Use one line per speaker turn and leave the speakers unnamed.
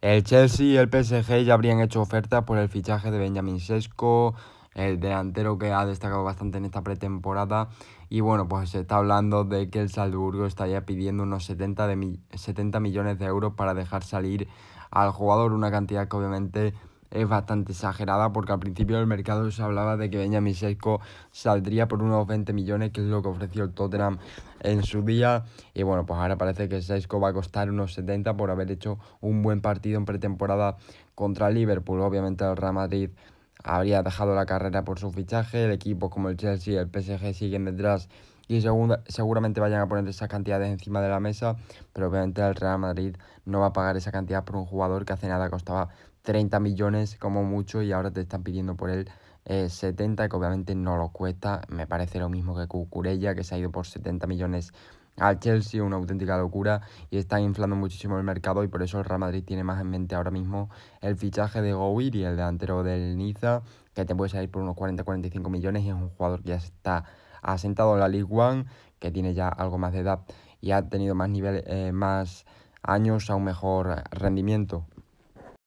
El Chelsea y el PSG ya habrían hecho ofertas por el fichaje de Benjamin Sesco, el delantero que ha destacado bastante en esta pretemporada. Y bueno, pues se está hablando de que el Salzburgo estaría pidiendo unos 70, de 70 millones de euros para dejar salir al jugador, una cantidad que obviamente es bastante exagerada porque al principio del mercado se hablaba de que Benjamin Seisco saldría por unos 20 millones, que es lo que ofreció el Tottenham en su día. Y bueno, pues ahora parece que Seisco va a costar unos 70 por haber hecho un buen partido en pretemporada contra Liverpool. Obviamente el Real Madrid habría dejado la carrera por su fichaje, el equipo como el Chelsea y el PSG siguen detrás y seguramente vayan a poner esas cantidades encima de la mesa, pero obviamente el Real Madrid no va a pagar esa cantidad por un jugador que hace nada costaba 30 millones como mucho y ahora te están pidiendo por él 70, eh, que obviamente no lo cuesta, me parece lo mismo que Cucurella, que se ha ido por 70 millones al Chelsea, una auténtica locura y está inflando muchísimo el mercado y por eso el Real Madrid tiene más en mente ahora mismo el fichaje de y el delantero del Niza, que te puede salir por unos 40-45 millones y es un jugador que ya está asentado en la League One, que tiene ya algo más de edad y ha tenido más nivel, eh, más años a un mejor rendimiento.